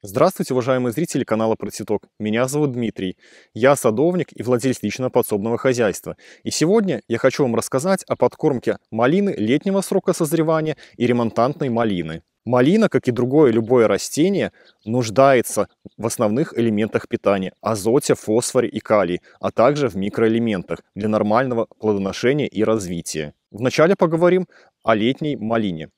Здравствуйте, уважаемые зрители канала Процветок. Меня зовут Дмитрий. Я садовник и владелец личного подсобного хозяйства. И сегодня я хочу вам рассказать о подкормке малины летнего срока созревания и ремонтантной малины. Малина, как и другое любое растение, нуждается в основных элементах питания – азоте, фосфоре и калии, а также в микроэлементах для нормального плодоношения и развития. Вначале поговорим о летней малине.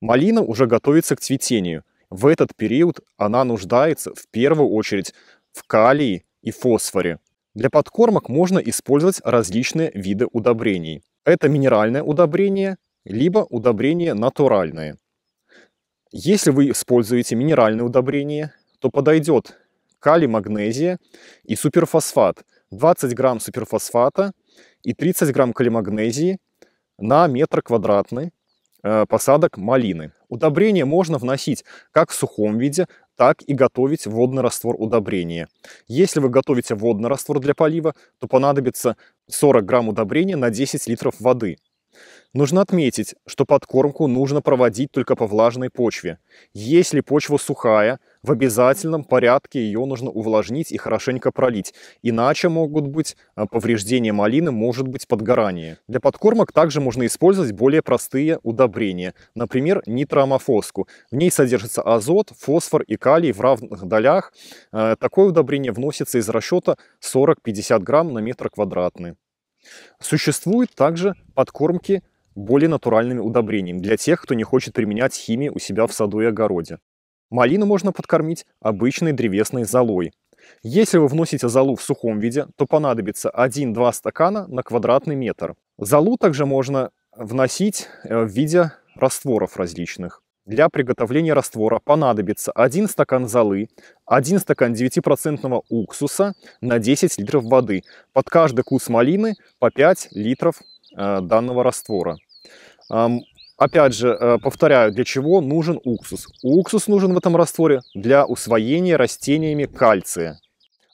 Малина уже готовится к цветению – в этот период она нуждается в первую очередь в калии и фосфоре. Для подкормок можно использовать различные виды удобрений. Это минеральное удобрение, либо удобрение натуральное. Если вы используете минеральное удобрение, то подойдет калий, магнезия и суперфосфат. 20 грамм суперфосфата и 30 грамм калимагнезии на метр квадратный Э, посадок малины. Удобрение можно вносить как в сухом виде, так и готовить водный раствор удобрения. Если вы готовите водный раствор для полива, то понадобится 40 грамм удобрения на 10 литров воды. Нужно отметить, что подкормку нужно проводить только по влажной почве. Если почва сухая, в обязательном порядке ее нужно увлажнить и хорошенько пролить. Иначе могут быть э, повреждения малины, может быть подгорание. Для подкормок также можно использовать более простые удобрения. Например, нитроамофоску. В ней содержится азот, фосфор и калий в равных долях. Э, такое удобрение вносится из расчета 40-50 грамм на метр квадратный. Существуют также подкормки более натуральными удобрениями для тех, кто не хочет применять химию у себя в саду и огороде. Малину можно подкормить обычной древесной золой. Если вы вносите золу в сухом виде, то понадобится 1-2 стакана на квадратный метр. Золу также можно вносить э, в виде растворов различных. Для приготовления раствора понадобится 1 стакан золы, 1 стакан 9% уксуса на 10 литров воды. Под каждый кус малины по 5 литров э, данного раствора. Опять же, э, повторяю, для чего нужен уксус? Уксус нужен в этом растворе для усвоения растениями кальция.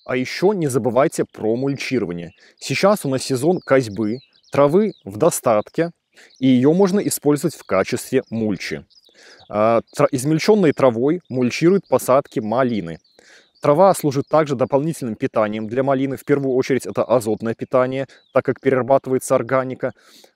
А еще не забывайте про мульчирование. Сейчас у нас сезон козьбы, травы в достатке, и ее можно использовать в качестве мульчи. Э, Измельченной травой мульчируют посадки малины. Трава служит также дополнительным питанием для малины. В первую очередь это азотное питание, так как перерабатывается органика.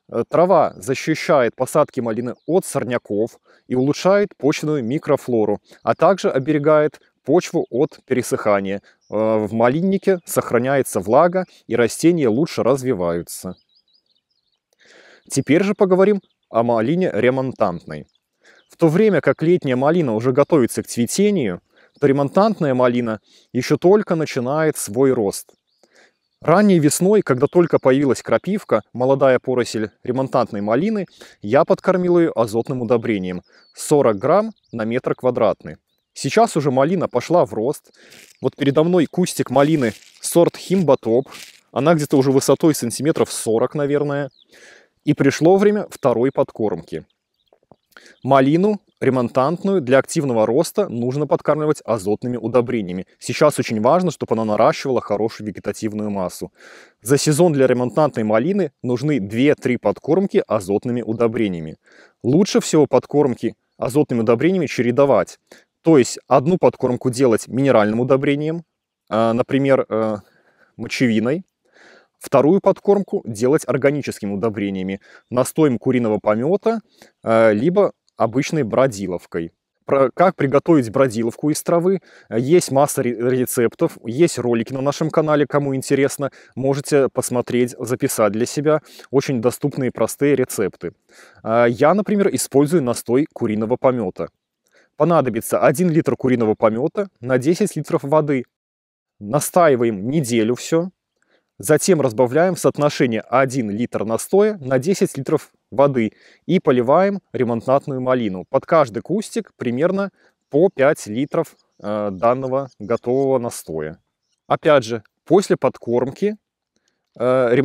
Э, трава защищает посадки малины от сорняков и улучшает почную микрофлору, а также оберегает почву от пересыхания. Э, в малиннике сохраняется влага и растения лучше развиваются. Теперь же поговорим о малине ремонтантной. В то время как летняя малина уже готовится к цветению, то ремонтантная малина еще только начинает свой рост – Ранней весной, когда только появилась крапивка, молодая поросель ремонтантной малины, я подкормил ее азотным удобрением 40 грамм на метр квадратный. Сейчас уже малина пошла в рост. Вот передо мной кустик малины сорт Химбатоп. Она где-то уже высотой сантиметров 40, наверное. И пришло время второй подкормки. Малину Ремонтантную для активного роста нужно подкармливать азотными удобрениями. Сейчас очень важно, чтобы она наращивала хорошую вегетативную массу. За сезон для ремонтантной малины нужны 2-3 подкормки азотными удобрениями. Лучше всего подкормки азотными удобрениями чередовать. То есть одну подкормку делать минеральным удобрением, э, например, э, мочевиной, Вторую подкормку делать органическими удобрениями, настоем куриного помета, э, либо обычной бродиловкой. Про как приготовить бродиловку из травы. Есть масса рецептов, есть ролики на нашем канале, кому интересно. Можете посмотреть, записать для себя. Очень доступные простые рецепты. А, я, например, использую настой куриного помета. Понадобится 1 литр куриного помета на 10 литров воды. Настаиваем неделю все. Затем разбавляем в соотношение 1 литр настоя на 10 литров воды и поливаем ремонтантную малину. Под каждый кустик примерно по 5 литров э, данного готового настоя. Опять же, после подкормки э,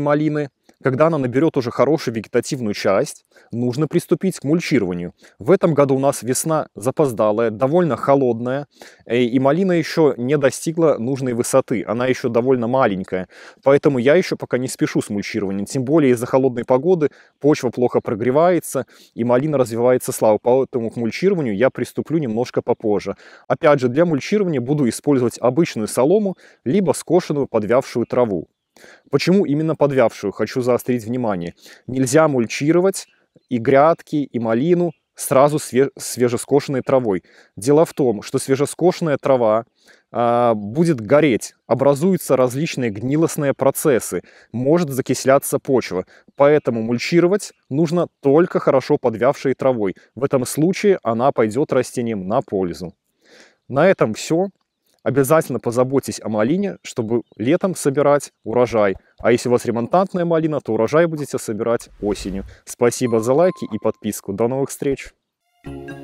малины – когда она наберет уже хорошую вегетативную часть, нужно приступить к мульчированию. В этом году у нас весна запоздалая, довольно холодная, э, и малина еще не достигла нужной высоты, она еще довольно маленькая. Поэтому я еще пока не спешу с мульчированием, тем более из-за холодной погоды почва плохо прогревается, и малина развивается слабо, поэтому к мульчированию я приступлю немножко попозже. Опять же, для мульчирования буду использовать обычную солому, либо скошенную подвявшую траву. Почему именно подвявшую? Хочу заострить внимание. Нельзя мульчировать и грядки, и малину сразу свежескошенной травой. Дело в том, что свежескошенная трава э, будет гореть, образуются различные гнилостные процессы, может закисляться почва. Поэтому мульчировать нужно только хорошо подвявшей травой. В этом случае она пойдет растениям на пользу. На этом все. Обязательно позаботьтесь о малине, чтобы летом собирать урожай. А если у вас ремонтантная малина, то урожай будете собирать осенью. Спасибо за лайки и подписку. До новых встреч! Thank you.